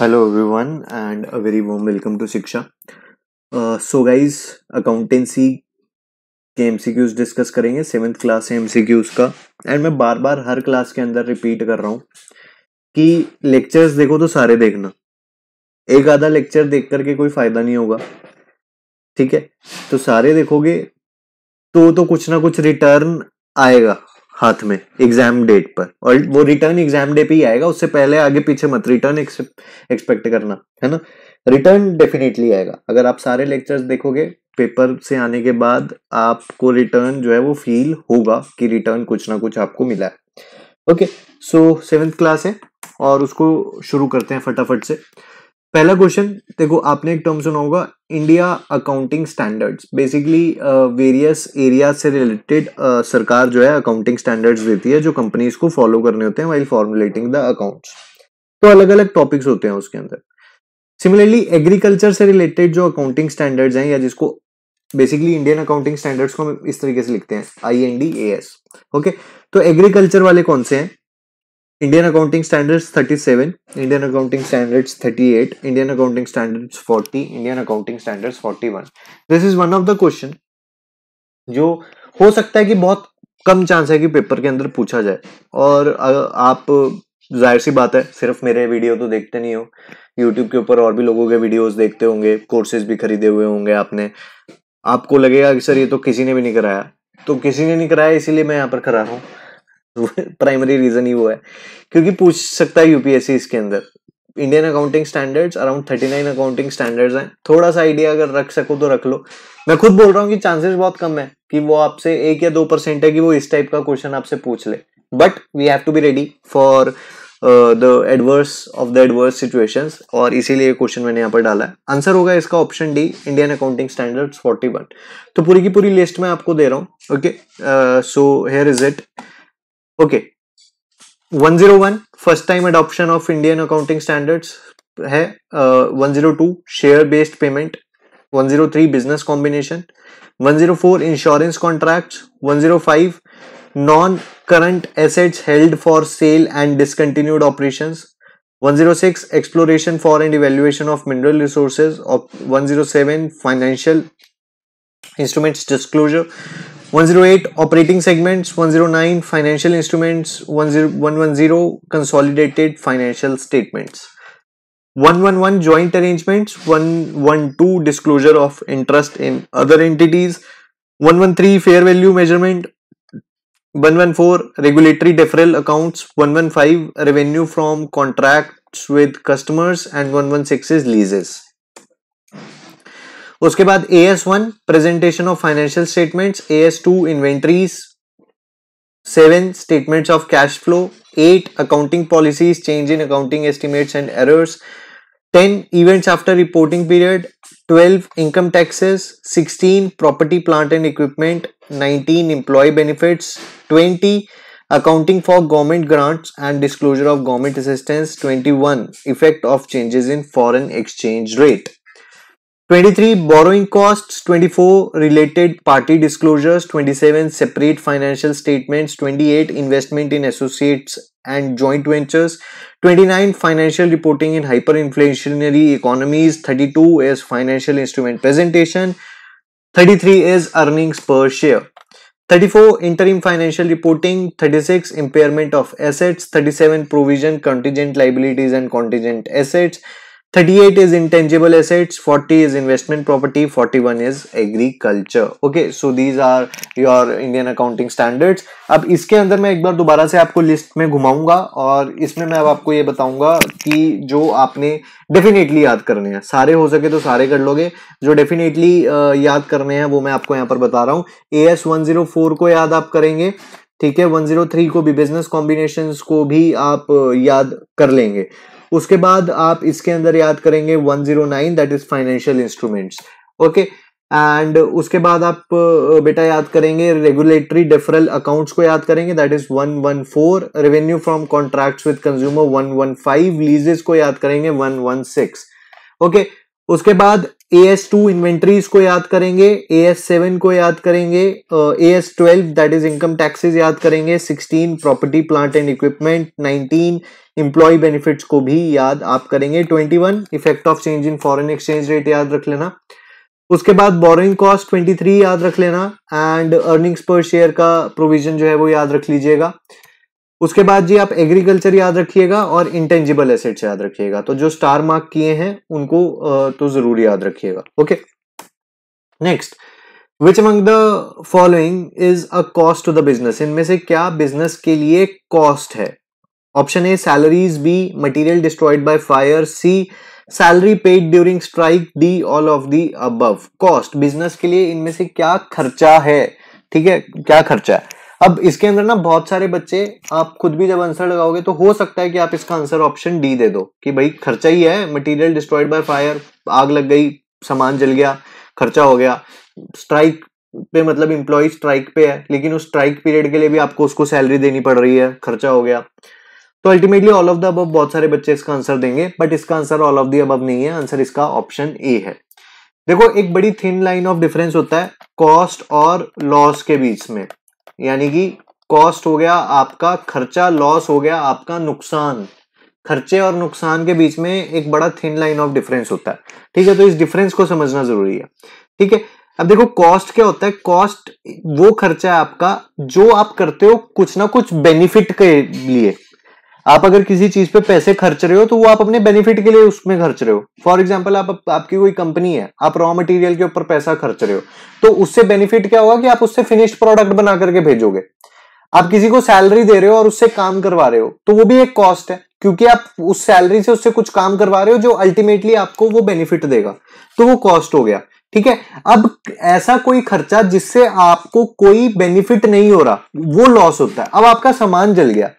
Hello everyone and very warm welcome to shiksha uh, so guys के एम discuss करेंगे seventh class है एम का एंड मैं बार बार हर क्लास के अंदर रिपीट कर रहा हूँ कि लेक्चर्स देखो तो सारे देखना एक आधा लेक्चर देख करके कोई फायदा नहीं होगा ठीक है तो सारे देखोगे तो तो कुछ ना कुछ रिटर्न आएगा हाथ में एग्जाम डेट पर और वो रिटर्न एग्जाम डे पे ही आएगा उससे पहले आगे पीछे मत रिटर्न एक्सपेक्ट करना है ना रिटर्न डेफिनेटली आएगा अगर आप सारे लेक्चर्स देखोगे पेपर से आने के बाद आपको रिटर्न जो है वो फील होगा कि रिटर्न कुछ ना कुछ आपको मिला है ओके सो सेवेंथ क्लास है और उसको शुरू करते हैं फटाफट से पहला क्वेश्चन देखो आपने एक टर्म सुना होगा India accounting standards basically various area से रिलेटेड uh, सरकार जो है अकाउंटिंग स्टैंडर्ड्स देती है जो कंपनीज को फॉलो करने होते हैं वाइल फॉर्मुलेटिंग द अकाउंट्स तो अलग अलग टॉपिक्स होते हैं उसके अंदर सिमिलरली एग्रीकल्चर से रिलेटेड जो अकाउंटिंग स्टैंडर्ड्स हैं या जिसको बेसिकली इंडियन अकाउंटिंग स्टैंडर्ड्स को हम इस तरीके से लिखते हैं I N D A S okay तो एग्रीकल्चर वाले कौन से हैं Indian accounting standards 37, Indian accounting standards 38, Indian accounting standards 40, Indian accounting standards 41. This is one of the question जो हो सकता है कि बहुत कम चांस है कि पेपर के अंदर पूछा जाए और आप जाहिर सी बात है सिर्फ मेरे वीडियो तो देखते नहीं हो यूट्यूब के ऊपर और भी लोगों के वीडियोज देखते होंगे कोर्सेज भी खरीदे हुए होंगे आपने आपको लगेगा कि सर ये तो किसी ने भी नहीं कराया तो किसी ने नहीं कराया इसीलिए मैं यहाँ पर करा रहा हूँ प्राइमरी रीजन ही वो है क्योंकि पूछ सकता है यूपीएससी इसके अंदर Indian accounting standards around thirty nine accounting standards हैं थोड़ा सा आइडिया अगर रख सको तो रख लो मैं खुद बोल रहा हूँ कि चांसेस बहुत कम है कि वो आपसे एक या दो परसेंट है कि वो इस टाइप का क्वेश्चन आपसे पूछ ले but we have to be ready for the adverse of the adverse situation और इसीलिए क्वेश्चन मैंने यहाँ पर डाला है आंसर होगा इसका option D Indian accounting standards 41 तो पूरी की पूरी लिस्ट मैं आपको दे रहा हूँ okay so here is it okay 101 first time adoption of Indian accounting standards है one zero two share based payment one zero three business combination one zero four insurance contract one zero five non current assets held for sale and discontinued operation 106 exploration for and evaluation of mineral resources of 107 financial instruments disclosure 108 operating segments 109 financial instruments 110 consolidated financial statements 111 joint arrangements 112 disclosure of interest in other entities 113 fair value measurement 114 regulatory deferral accounts 115 revenue from contracts with customers and 116 is leases उसके बाद A S one presentation of financial statement A S two inventories seven statement of cash flow eight accounting policies change in accounting estimates and errors ten events after reporting period twelve income taxes sixteen property plant and equipment nineteen employee benefits twenty accounting for government grants and disclosure of government assistance twenty one effect of changes in foreign exchange rate 23 borrowing costs 24 related party disclosures 27 separate financial statements 28 investment in associates and joint ventures 29 financial reporting in hyperinflationary economies 32 is financial instrument presentation 33 is earnings per share 34 interim financial reporting 36 impairment of assets 37 provision contingent liabilities and contingent assets 38 is intangible assets 40 is investment property 41 is agriculture okay so these are your indian accounting standards अब इसके अंदर मैं एक बार दोबारा से आपको list में घुमाऊंगा और इसमें मैं अब आपको ये बताऊंगा कि जो आपने डेफिनेटली याद करने हैं सारे हो सके तो सारे कर लोगे जो डेफिनेटली याद करने हैं वो मैं आपको यहाँ पर बता रहा हूँ A S one zero four को याद आप करेंगे ठीक है 103 को भी बिजनेस कॉम्बिनेशन को भी आप याद कर लेंगे उसके बाद आप इसके अंदर याद करेंगे 109 that is financial instruments okay and उसके बाद आप बेटा याद करेंगे रेगुलेटरी डेफरल अकाउंट्स को याद करेंगे that is 114 revenue from contracts with consumer 115 leases को याद करेंगे 116 ओके okay, उसके बाद ए एस टू इन्वेंट्रीज को याद करेंगे ए एस सेवन को याद करेंगे A S twelve that is income taxes याद करेंगे sixteen property plant and equipment nineteen employee benefits को भी याद आप करेंगे twenty one effect of change in foreign exchange rate याद रख लेना उसके बाद बोरिंग कॉस्ट ट्वेंटी थ्री याद रख लेना एंड अर्निंग्स पर शेयर का प्रोविजन जो है वो याद रख लीजिएगा उसके बाद जी आप एग्रीकल्चर याद रखिएगा और इंटेंजिबल एसेट्स याद रखिएगा तो जो स्टार मार्क किए हैं उनको तो जरूर याद रखिएगा okay next which among the following is a cost to the business इनमें से क्या बिजनेस के लिए कॉस्ट है option A salaries B material destroyed by fire C salary paid during strike D all of the above cost business के लिए इनमें से क्या खर्चा है ठीक है क्या खर्चा है अब इसके अंदर ना बहुत सारे बच्चे आप खुद भी जब आंसर लगाओगे तो हो सकता है कि आप इसका आंसर ऑप्शन डी दे दो कि भाई खर्चा ही है मटेरियल डिस्ट्रॉयड बाय फायर आग लग गई सामान जल गया खर्चा हो गया स्ट्राइक पे मतलब इम्प्लॉय स्ट्राइक पे है लेकिन उस स्ट्राइक पीरियड के लिए भी आपको उसको सैलरी देनी पड़ रही है खर्चा हो गया तो अल्टीमेटली ऑल ऑफ द अब बहुत सारे बच्चे इसका आंसर देंगे बट इसका आंसर ऑल ऑफ द अब नहीं है आंसर इसका ऑप्शन ए है देखो एक बड़ी थिन लाइन ऑफ डिफरेंस होता है कॉस्ट और लॉस के बीच में यानी कि कॉस्ट हो गया आपका खर्चा लॉस हो गया आपका नुकसान खर्चे और नुकसान के बीच में एक बड़ा थिन लाइन ऑफ डिफरेंस होता है ठीक है तो इस डिफरेंस को समझना जरूरी है ठीक है अब देखो कॉस्ट क्या होता है कॉस्ट वो खर्चा है आपका जो आप करते हो कुछ ना कुछ बेनिफिट के लिए आप अगर किसी चीज पे पैसे खर्च रहे हो तो वो आप अपने बेनिफिट के लिए उसमें खर्च रहे हो फॉर एग्जाम्पल आप आपकी कोई कंपनी है आप रॉ मटेरियल के ऊपर पैसा खर्च रहे हो तो उससे बेनिफिट क्या होगा कि आप उससे फिनिश्ड प्रोडक्ट बना करके भेजोगे आप किसी को सैलरी दे रहे हो और उससे काम करवा रहे हो तो वो भी एक कॉस्ट है क्योंकि आप उस सैलरी से उससे कुछ काम करवा रहे हो जो अल्टीमेटली आपको वो बेनिफिट देगा तो वो कॉस्ट हो गया ठीक है अब ऐसा कोई खर्चा जिससे आपको कोई बेनिफिट नहीं हो रहा वो लॉस होता है अब आपका सामान जल गया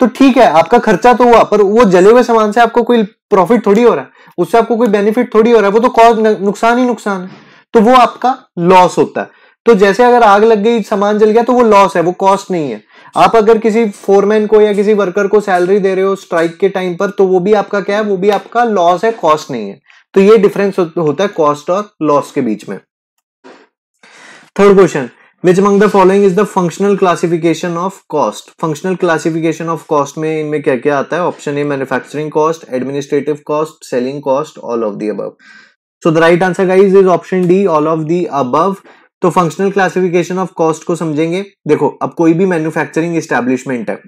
तो ठीक है आपका खर्चा तो हुआ पर वो जले हुए सामान से आपको कोई प्रॉफिट थोड़ी हो रहा है उससे आपको कोई बेनिफिट थोड़ी हो रहा है वो तो कॉज नुकसान ही नुकसान है तो वो आपका लॉस होता है तो जैसे अगर आग लग गई सामान जल गया तो वो लॉस है वो कॉस्ट नहीं है आप अगर किसी फोरमैन को या किसी वर्कर को सैलरी दे रहे हो स्ट्राइक के टाइम पर तो वो भी आपका क्या है वो भी आपका लॉस है कॉस्ट नहीं है तो ये डिफरेंस होता है कॉस्ट और लॉस के बीच में third question which among the following is the functional classification of cost functional classification of cost में इनमें क्या क्या आता है option A manufacturing cost administrative cost selling cost all of the above so the right answer guys is option D all of the above तो functional classification of cost को समझेंगे देखो अब कोई भी मैन्युफैक्चरिंग इस्टेब्लिशमेंट है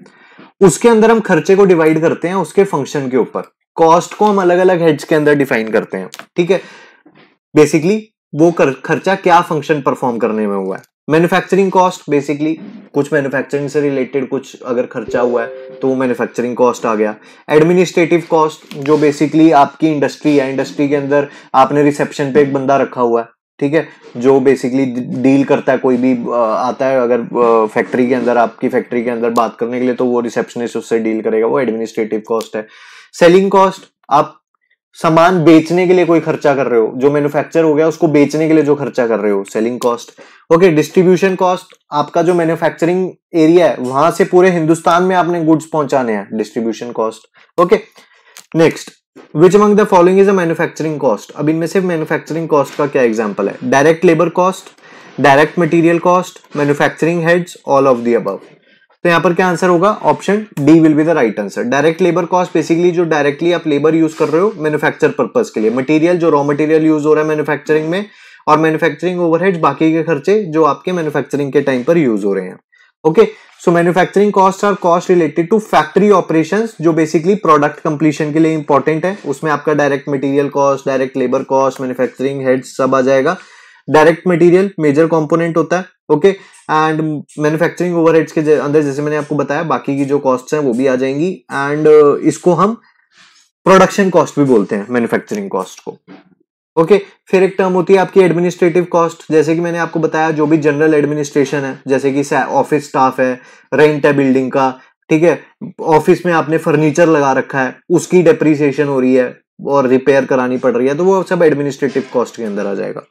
उसके अंदर हम खर्चे को डिवाइड करते हैं उसके फंक्शन के ऊपर कॉस्ट को हम अलग अलग हेड्स के अंदर डिफाइन करते हैं ठीक है बेसिकली वो खर्चा क्या फंक्शन परफॉर्म करने में हुआ है मैन्युफैक्चरिंग कॉस्ट बेसिकली कुछ मैन्युफैक्चरिंग से रिलेटेड कुछ अगर खर्चा हुआ है तो वो मैन्युफैक्चरिंग कॉस्ट आ गया एडमिनिस्ट्रेटिव कॉस्ट जो बेसिकली आपकी इंडस्ट्री है इंडस्ट्री के अंदर आपने रिसेप्शन पे एक बंदा रखा हुआ है ठीक है जो बेसिकली डील करता है कोई भी आता है अगर फैक्ट्री के अंदर आपकी फैक्ट्री के अंदर बात करने के लिए तो वो रिसेप्शनिस्ट उससे डील करेगा वो एडमिनिस्ट्रेटिव कॉस्ट है सेलिंग कॉस्ट आप सामान बेचने के लिए कोई खर्चा कर रहे हो जो मैन्युफैक्चर हो गया उसको बेचने के लिए जो खर्चा कर रहे हो selling cost okay distribution cost आपका जो मैन्युफैक्चरिंग एरिया है वहां से पूरे हिंदुस्तान में आपने गुड्स पहुंचाने हैं distribution cost okay next which among the following is a manufacturing cost अब इनमें से मैन्युफैक्चरिंग कॉस्ट का क्या एग्जाम्पल है direct labour cost direct material cost manufacturing heads all of the above तो यहाँ पर क्या आंसर होगा option D will be the right answer direct labour cost basically जो डायरेक्टली आप लेबर यूज कर रहे हो मैन्युफैक्चर पर्पज के लिए मटीरियल जो रॉ मटेरियल यूज हो रहा है मैन्युफैक्चरिंग में और मैन्युफैक्चरिंग ओवरहेड बाकी के खर्चे जो आपके मैन्युफैक्चरिंग के टाइम पर यूज हो रहे हैं okay so manufacturing cost are cost related to factory operation जो बेसिकली प्रोडक्ट कंप्लीशन के लिए इंपॉर्टेंट है उसमें आपका direct material cost direct labour cost manufacturing head सब आ जाएगा डायरेक्ट मटेरियल मेजर कंपोनेंट होता है ओके एंड मैन्युफैक्चरिंग ओवरहेड्स के अंदर जैसे मैंने आपको बताया बाकी की जो कॉस्ट है वो भी आ जाएंगी एंड uh, इसको हम प्रोडक्शन कॉस्ट भी बोलते हैं मैन्युफैक्चरिंग कॉस्ट को ओके okay, फिर एक टर्म होती है आपकी एडमिनिस्ट्रेटिव कॉस्ट जैसे कि मैंने आपको बताया जो भी जनरल एडमिनिस्ट्रेशन है जैसे कि ऑफिस स्टाफ है रेंट है बिल्डिंग का ठीक है ऑफिस में आपने फर्नीचर लगा रखा है उसकी डेप्रिसिएशन हो रही है और रिपेयर करानी पड़ रही है तो वो सब एडमिनिस्ट्रेटिव कॉस्ट के अंदर आ जाएगा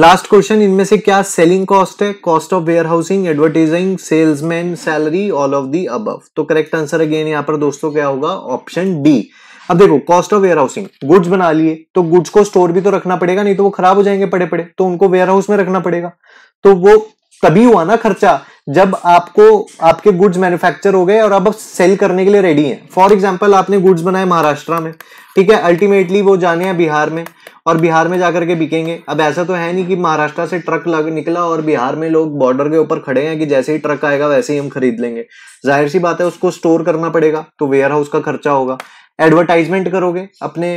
लास्ट क्वेश्चन इनमें से क्या सेलिंग कॉस्ट है cost of warehousing advertising salesman salary all of the above तो करेक्ट आंसर अगेन यहां पर दोस्तों क्या होगा ऑप्शन डी अब देखो cost of warehousing goods बना लिए तो गुड्स को स्टोर भी तो रखना पड़ेगा नहीं तो वो खराब हो जाएंगे पड़े पड़े तो उनको वेयर हाउस में रखना पड़ेगा तो वो तभी हुआ ना खर्चा जब आपको आपके गुड्स मैन्युफैक्चर हो गए और अब सेल करने के लिए रेडी हैं फॉर एग्जाम्पल आपने गुड्स बनाए महाराष्ट्र में ठीक है अल्टीमेटली वो जाने हैं बिहार में और बिहार में जाकर के बिकेंगे अब ऐसा तो है नहीं कि महाराष्ट्र से ट्रक लग निकला और बिहार में लोग बॉर्डर के ऊपर खड़े हैं कि जैसे ही ट्रक आएगा वैसे ही हम खरीद लेंगे जाहिर सी बात है उसको स्टोर करना पड़ेगा तो वेयर हाउस का खर्चा होगा एडवर्टाइजमेंट करोगे अपने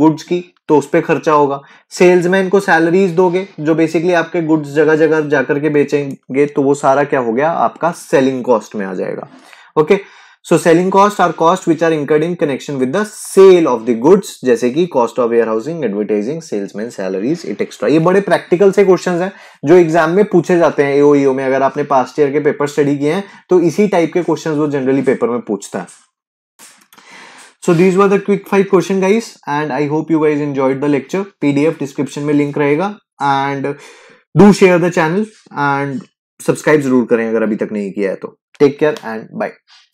गुड्स की तो उस पर खर्चा होगा सेल्समैन को सैलरीज दोगे जो बेसिकली आपके गुड्स जगह जगह जाकर के बेचेंगे तो वो सारा क्या हो गया आपका सेलिंग कॉस्ट में आ जाएगा okay okay? So selling cost are cost which are incurred in connection with the sale of the goods जैसे कि cost of warehousing advertising salesman salaries etcetera ये बड़े प्रैक्टिकल से क्वेश्चन है जो एग्जाम में पूछे जाते हैं एओईओ e में अगर आपने पास्ट ईयर के पेपर स्टडी किए हैं तो इसी टाइप के क्वेश्चन वो जनरली पेपर में पूछता है so these were the quick five question guys and I hope you guys enjoyed the lecture PDF description में लिंक रहेगा and do share the channel and subscribe जरूर करें अगर अभी तक नहीं किया है तो टेक केयर एंड बाय